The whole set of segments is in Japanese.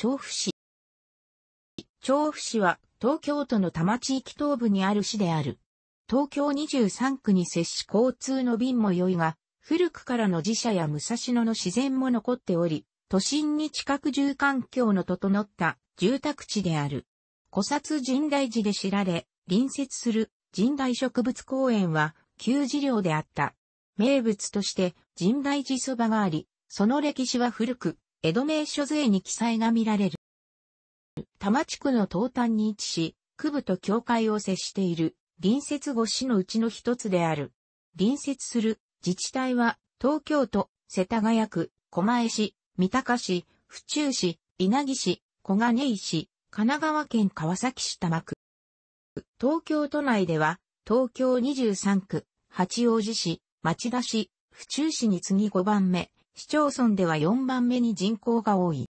調布市。調布市は東京都の多摩地域東部にある市である。東京23区に接し交通の便も良いが、古くからの寺社や武蔵野の自然も残っており、都心に近く住環境の整った住宅地である。古刹神代寺で知られ、隣接する神代植物公園は旧事業であった。名物として神代寺そばがあり、その歴史は古く、江戸名所税に記載が見られる。多摩地区の東端に位置し、区部と境界を接している隣接5市のうちの一つである。隣接する自治体は東京都、世田谷区、狛江市、三鷹市、府中市、稲城市、小金井市、神奈川県川崎市多摩区。東京都内では東京23区、八王子市、町田市、府中市に次5番目、市町村では4番目に人口が多い。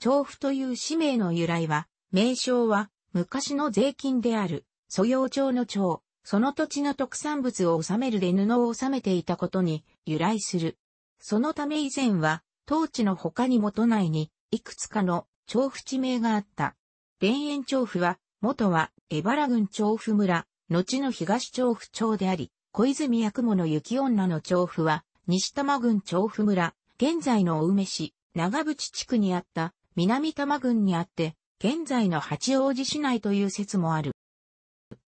調布という氏名の由来は、名称は昔の税金である、素養町の町、その土地の特産物を収めるで布を納めていたことに由来する。そのため以前は、当地の他にも都内に、いくつかの調布地名があった。田園調布は、元は、江原郡調布村、後の東調布町であり、小泉八雲の雪女の調布は、西多摩郡調布村、現在の青梅市、長淵地区にあった南多摩郡にあって、現在の八王子市内という説もある。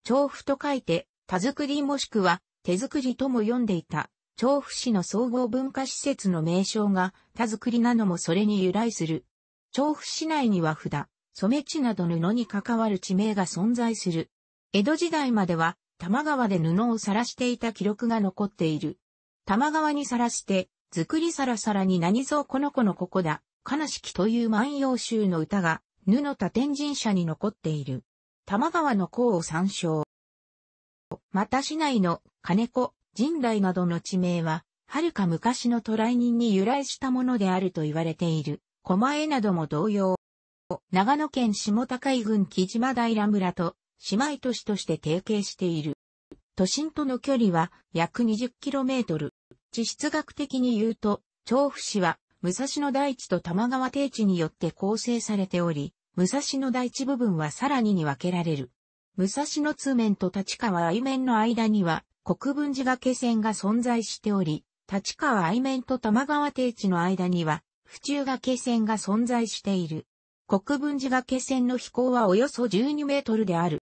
調布と書いて、田作りもしくは手作りとも読んでいた、調布市の総合文化施設の名称が田作りなのもそれに由来する。調布市内には札、染地など布に関わる地名が存在する。江戸時代までは、玉川で布を晒していた記録が残っている。玉川にさらして、作りさらさらに何ぞこの子のここだ、悲しきという万葉集の歌が、布田天神社に残っている。玉川の項を参照。また市内の金子、神代などの地名は、遥か昔の渡来人に由来したものであると言われている。狛江なども同様。長野県下高井郡木島平村と姉妹都市として提携している。都心との距離は約 20km。地質学的に言うと、調布市は、武蔵野大地と玉川低地によって構成されており、武蔵野大地部分はさらにに分けられる。武蔵野通面と立川愛面の間には、国分寺掛線が存在しており、立川愛面と玉川低地の間には、府中掛線が存在している。国分寺掛線の飛行はおよそ12メートルである。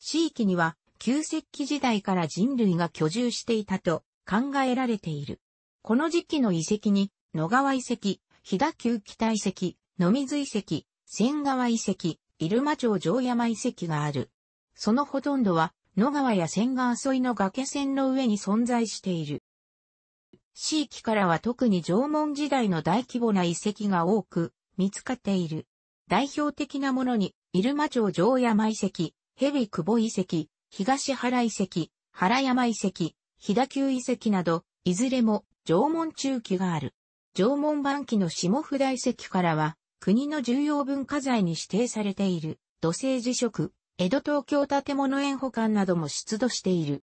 地域には、旧石器時代から人類が居住していたと考えられている。この時期の遺跡に、野川遺跡、飛騨旧北遺跡、野水遺跡、仙川遺跡、入間町城山遺跡がある。そのほとんどは、野川や仙川沿いの崖線の上に存在している。地域からは特に縄文時代の大規模な遺跡が多く見つかっている。代表的なものに、入間町城山遺跡、蛇久保遺跡、東原遺跡、原山遺跡、飛騨旧遺跡など、いずれも縄文中期がある。縄文晩期の下札遺跡からは、国の重要文化財に指定されている、土星辞職、江戸東京建物園保管なども出土している。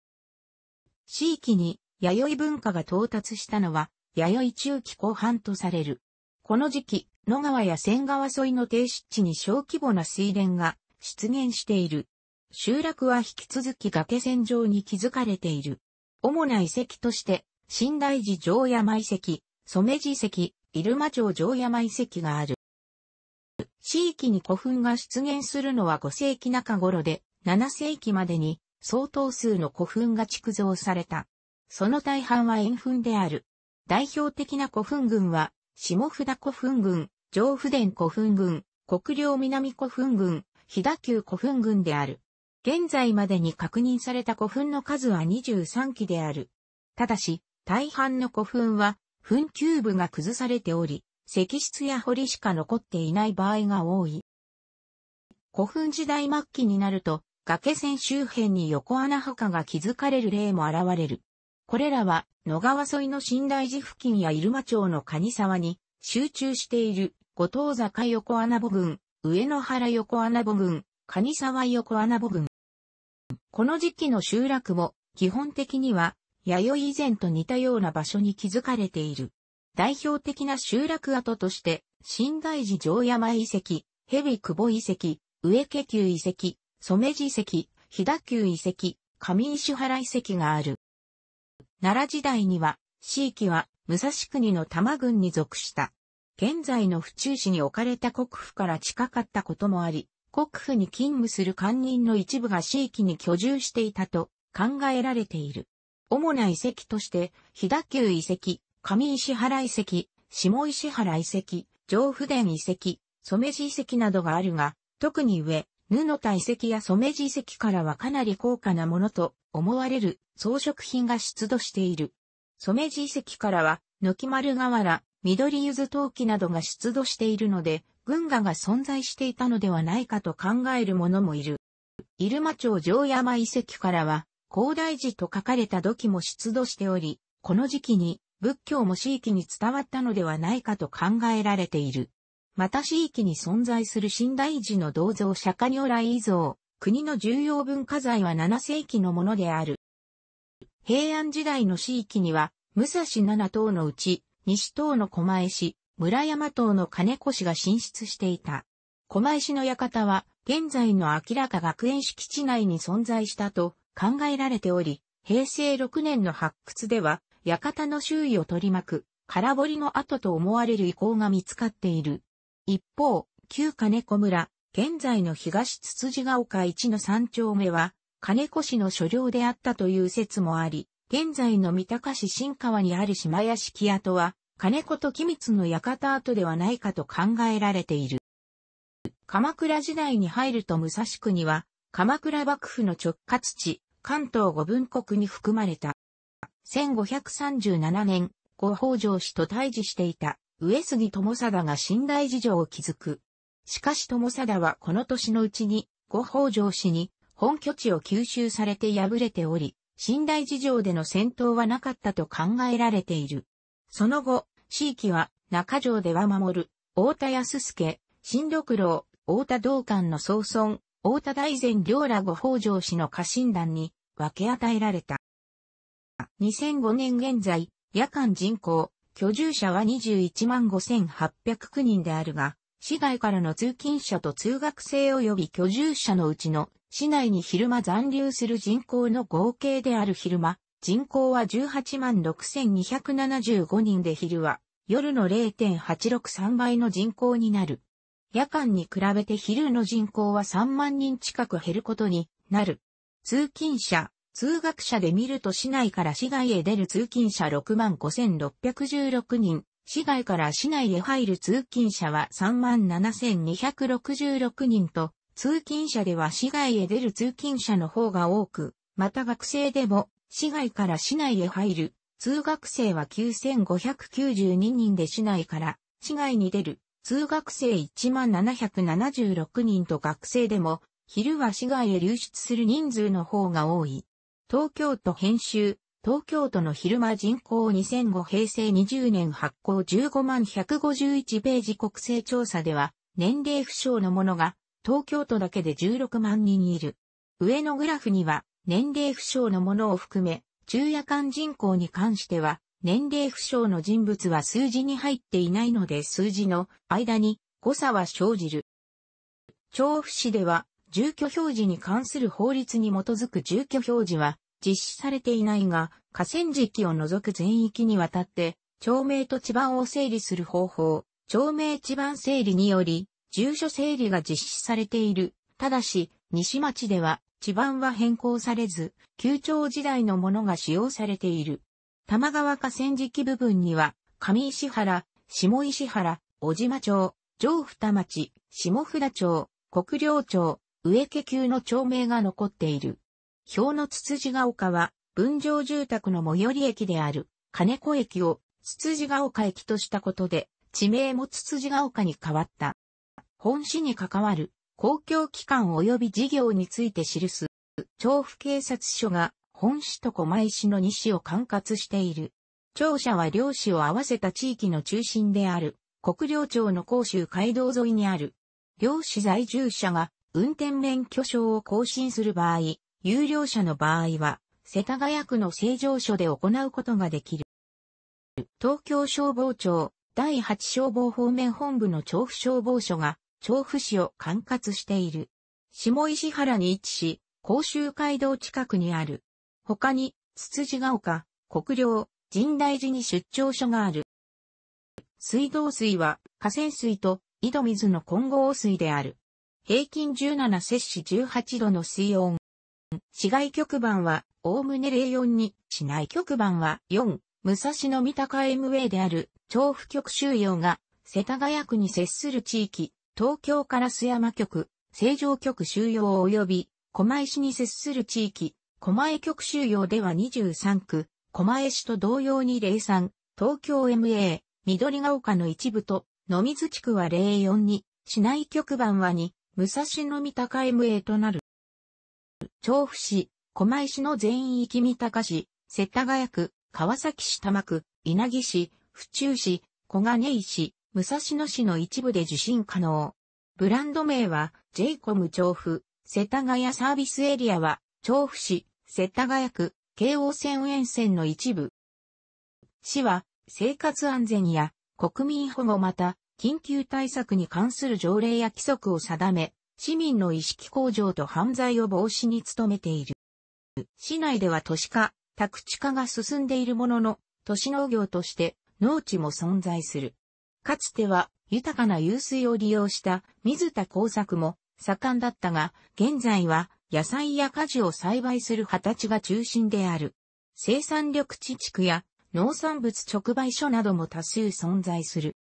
地域に弥生文化が到達したのは、弥生中期後半とされる。この時期、野川や仙川沿いの低湿地に小規模な水田が出現している。集落は引き続き崖線上に築かれている。主な遺跡として、新大寺城山遺跡、染寺遺跡、入間城城山遺跡がある。地域に古墳が出現するのは5世紀中頃で、7世紀までに相当数の古墳が築造された。その大半は円墳である。代表的な古墳群は、下札古墳群、上府伝古墳群、国領南古墳群、飛騨旧古墳群である。現在までに確認された古墳の数は23基である。ただし、大半の古墳は、墳丘部が崩されており、石室や堀しか残っていない場合が多い。古墳時代末期になると、崖線周辺に横穴墓が築かれる例も現れる。これらは、野川沿いの新大寺付近や入間町の蟹沢に集中している、五島坂横穴部群、上野原横穴部群、蟹沢横穴母群。この時期の集落も基本的には弥生以前と似たような場所に築かれている。代表的な集落跡として、新大寺城山遺跡、蛇久保遺跡、上家宮遺跡、染地遺跡、飛騨宮遺跡、上石原遺跡がある。奈良時代には、地域は武蔵国の多摩郡に属した。現在の府中市に置かれた国府から近かったこともあり、国府に勤務する官人の一部が地域に居住していたと考えられている。主な遺跡として、飛騨宮遺跡、上石原遺跡、下石原遺跡、上府殿遺跡、染地遺跡などがあるが、特に上、布田遺跡や染地遺跡からはかなり高価なものと思われる装飾品が出土している。染地遺跡からは、軒丸瓦、緑柚子陶器などが出土しているので、軍画が存在していたのではないかと考える者もいる。入間町城山遺跡からは、高大寺と書かれた土器も出土しており、この時期に仏教も地域に伝わったのではないかと考えられている。また地域に存在する新大寺の銅像釈迦如来遺像、国の重要文化財は7世紀のものである。平安時代の地域には、武蔵七島のうち、西島の狛江市、村山島の金子氏が進出していた。狛江市の館は、現在の明らか学園敷地内に存在したと考えられており、平成6年の発掘では、館の周囲を取り巻く、空堀の跡と思われる遺構が見つかっている。一方、旧金子村、現在の東つつじが丘一の三丁目は、金子市の所領であったという説もあり、現在の三鷹市新川にある島屋敷跡は、金子と機密の館跡ではないかと考えられている。鎌倉時代に入ると武蔵国は、鎌倉幕府の直轄地、関東五分国に含まれた。1537年、五北条氏と対峙していた、上杉智貞が信頼事情を築く。しかし友貞はこの年のうちに、五北条氏に本拠地を吸収されて敗れており、信頼事情での戦闘はなかったと考えられている。その後、地域は中条では守る、大田康介、新緑郎、大田道館の総村、大田大前両ら五北条氏の家臣団に分け与えられた。2005年現在、夜間人口、居住者は21万5809人であるが、市外からの通勤者と通学生及び居住者のうちの市内に昼間残留する人口の合計である昼間、人口は18万6275人で昼は夜の0.863倍の人口になる。夜間に比べて昼の人口は3万人近く減ることになる。通勤者、通学者で見ると市内から市外へ出る通勤者6万5616人、市外から市内へ入る通勤者は3万7266人と、通勤者では市外へ出る通勤者の方が多く、また学生でも市外から市内へ入る、通学生は9592人で市内から市外に出る、通学生1776人と学生でも、昼は市外へ流出する人数の方が多い。東京都編集、東京都の昼間人口2005平成20年発行15万151ページ国勢調査では、年齢不詳の者が、東京都だけで16万人いる。上のグラフには、年齢不詳のものを含め、昼夜間人口に関しては、年齢不詳の人物は数字に入っていないので数字の間に誤差は生じる。調布市では、住居表示に関する法律に基づく住居表示は実施されていないが、河川敷を除く全域にわたって、町名と地盤を整理する方法、町名地盤整理により、住所整理が実施されている。ただし、西町では地盤は変更されず、旧朝時代のものが使用されている。玉川河川敷部分には、上石原、下石原、小島町、上二町、下札町、国領町、植家級の町名が残っている。表のつつじが丘は、分譲住宅の最寄り駅である、金子駅を、つつじが丘駅としたことで、地名もつつじが丘に変わった。本市に関わる公共機関及び事業について記す、調布警察署が本市と狛江市の2市を管轄している。庁舎は両市を合わせた地域の中心である、国領庁の甲州街道沿いにある。両市在住者が運転免許証を更新する場合、有料者の場合は、世田谷区の成城署で行うことができる。東京消防庁第8消防方面本部の調布消防署が調布市を管轄している。下石原に位置し、甲州街道近くにある。他に、つつじが丘、国領、神代寺に出張所がある。水道水は河川水と井戸水の混合水である。平均17摂氏18度の水温。市外局番は、おおむね04に、市内局番は4、武蔵野三鷹 MA である、調布局収容が、世田谷区に接する地域、東京から須山局、成城局収容及び、狛江市に接する地域、狛江局収容では23区、狛江市と同様に03、東京 MA、緑ヶ丘の一部と、野水地区は04に、市内局番は2、武蔵野三鷹 MA となる。調布市、狛江市の全域三鷹市、世田谷区、川崎市多摩区、稲城市、府中市、小金井市、武蔵野市の一部で受信可能。ブランド名は、ジェイコム調布、世田谷サービスエリアは、調布市、世田谷区、京王線沿線の一部。市は、生活安全や国民保護また、緊急対策に関する条例や規則を定め、市民の意識向上と犯罪を防止に努めている。市内では都市化、宅地化が進んでいるものの、都市農業として農地も存在する。かつては豊かな湧水を利用した水田耕作も盛んだったが、現在は野菜や果樹を栽培する畑が中心である。生産緑地地区や農産物直売所なども多数存在する。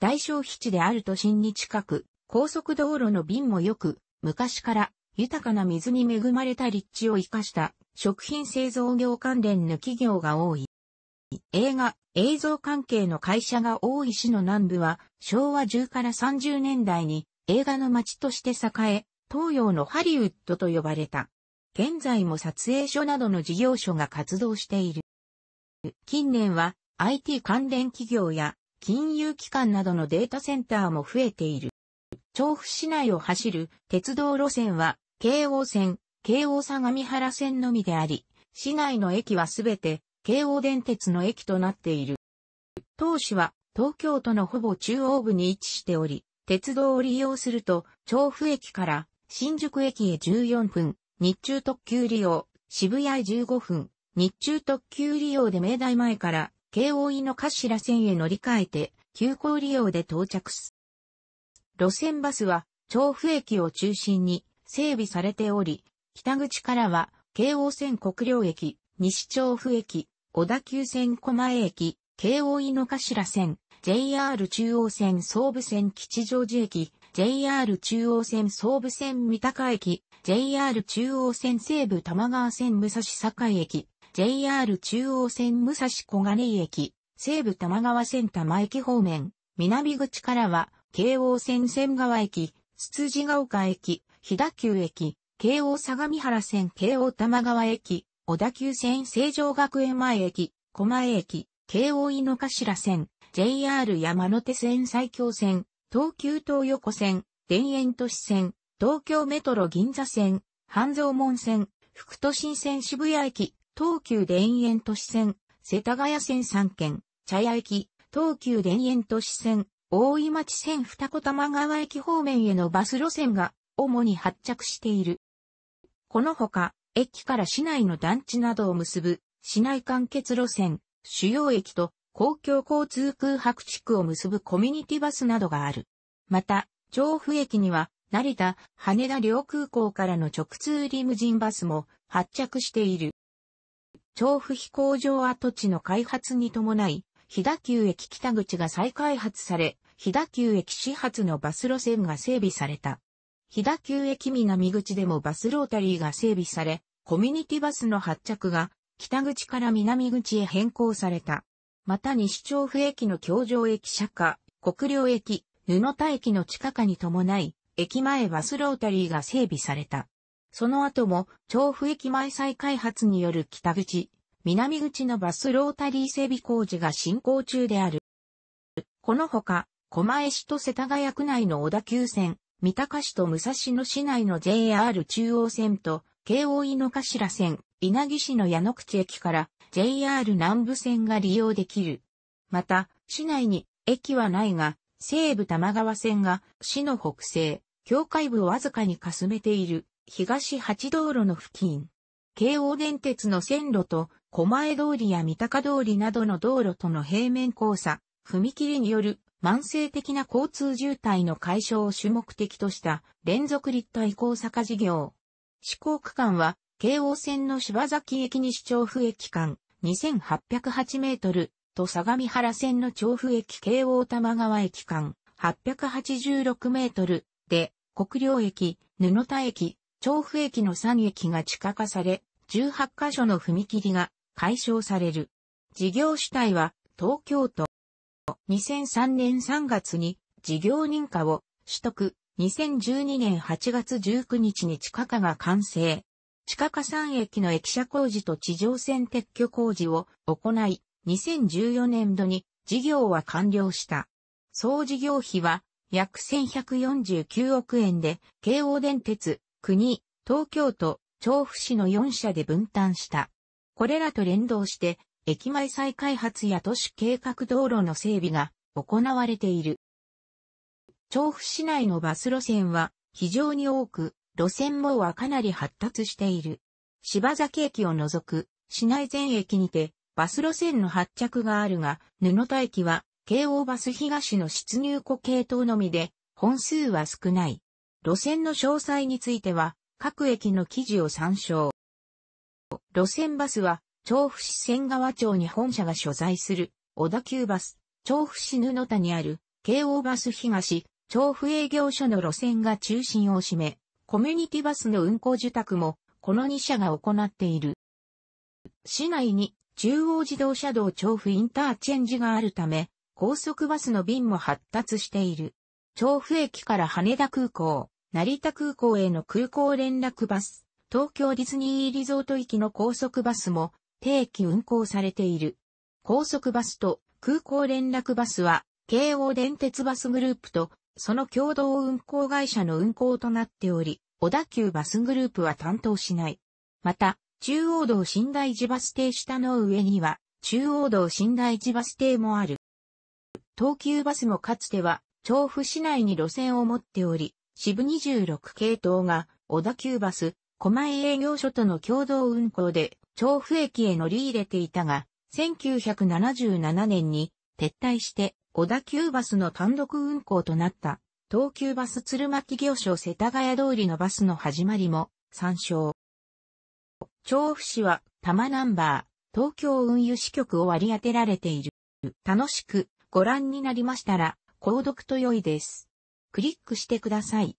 大消費地である都心に近く、高速道路の便もよく、昔から豊かな水に恵まれた立地を生かした食品製造業関連の企業が多い。映画、映像関係の会社が多い市の南部は、昭和10から30年代に映画の街として栄え、東洋のハリウッドと呼ばれた。現在も撮影所などの事業所が活動している。近年は IT 関連企業や金融機関などのデータセンターも増えている。調布市内を走る鉄道路線は、京王線、京王相模原線のみであり、市内の駅はすべて京王電鉄の駅となっている。当市は東京都のほぼ中央部に位置しており、鉄道を利用すると、調布駅から新宿駅へ14分、日中特急利用、渋谷へ15分、日中特急利用で明大前から京王井の頭線へ乗り換えて、急行利用で到着す。路線バスは調布駅を中心に整備されており、北口からは京王線国領駅、西調布駅、小田急線狛江駅、京王井の頭線、JR 中央線総武線吉祥寺駅、JR 中央線総武線三鷹駅、JR 中央線西武玉川線武蔵境駅、JR 中央線武蔵小金井駅、西武玉川線玉駅方面、南口からは、京王線千川駅、筒子ヶ丘駅、飛田急駅、京王相模原線京王玉川駅、小田急線成城学園前駅、狛江駅、京王井の頭線、JR 山手線埼京線、東急東横線、田園都市線、東京メトロ銀座線、半蔵門線、副都心線渋谷駅、東急田園都市線、世田谷線三県、茶屋駅、東急田園都市線、大井町線二子玉川駅方面へのバス路線が主に発着している。このほか、駅から市内の団地などを結ぶ、市内間欠路線、主要駅と公共交通空白地区を結ぶコミュニティバスなどがある。また、調布駅には、成田、羽田両空港からの直通リムジンバスも発着している。調布飛行場跡地の開発に伴い、飛騨急駅北口が再開発され、飛騨急駅始発のバス路線が整備された。日田急駅南口でもバスロータリーが整備され、コミュニティバスの発着が北口から南口へ変更された。また西調布駅の京城駅舎下、国領駅、布田駅の地下下に伴い、駅前バスロータリーが整備された。その後も、調布駅前再開発による北口、南口のバスロータリー整備工事が進行中である。このほか、狛江市と世田谷区内の小田急線、三鷹市と武蔵野市内の JR 中央線と、京王井の頭線、稲城市の矢野口駅から JR 南部線が利用できる。また、市内に駅はないが、西武玉川線が市の北西、境界部をわずかにかすめている東八道路の付近。京王電鉄の線路と狛江通りや三鷹通りなどの道路との平面交差、踏切による慢性的な交通渋滞の解消を主目的とした連続立体交差化事業。施行区間は、京王線の柴崎駅西調布駅間2808メートルと相模原線の調布駅京王玉川駅間886メートルで、国領駅、布田駅、調布駅の3駅が地下化され、18カ所の踏切が解消される。事業主体は東京都2003年3月に事業認可を取得、2012年8月19日に地下化が完成。地下化3駅の駅舎工事と地上線撤去工事を行い、2014年度に事業は完了した。総事業費は約1149億円で、京王電鉄、国、東京都、調布市の4社で分担した。これらと連動して、駅前再開発や都市計画道路の整備が行われている。調布市内のバス路線は非常に多く、路線網はかなり発達している。柴崎駅を除く市内全駅にてバス路線の発着があるが、布田駅は京王バス東の出入庫系統のみで本数は少ない。路線の詳細については各駅の記事を参照。路線バスは調布市千川町に本社が所在する、小田急バス、調布市布田にある、京王バス東、調布営業所の路線が中心を占め、コミュニティバスの運行受託も、この2社が行っている。市内に中央自動車道調布インターチェンジがあるため、高速バスの便も発達している。調布駅から羽田空港、成田空港への空港連絡バス、東京ディズニーリゾート行きの高速バスも定期運行されている。高速バスと空港連絡バスは、京王電鉄バスグループと、その共同運行会社の運行となっており、小田急バスグループは担当しない。また、中央道新大寺バス停下の上には、中央道新大寺バス停もある。東急バスもかつては、調布市内に路線を持っており、支部26系統が、小田急バス、狛江営業所との共同運行で、調布駅へ乗り入れていたが、1977年に撤退して小田急バスの単独運行となった、東急バス鶴巻行商世田谷通りのバスの始まりも参照。調布市は多摩ナンバー、東京運輸支局を割り当てられている。楽しくご覧になりましたら、購読と良いです。クリックしてください。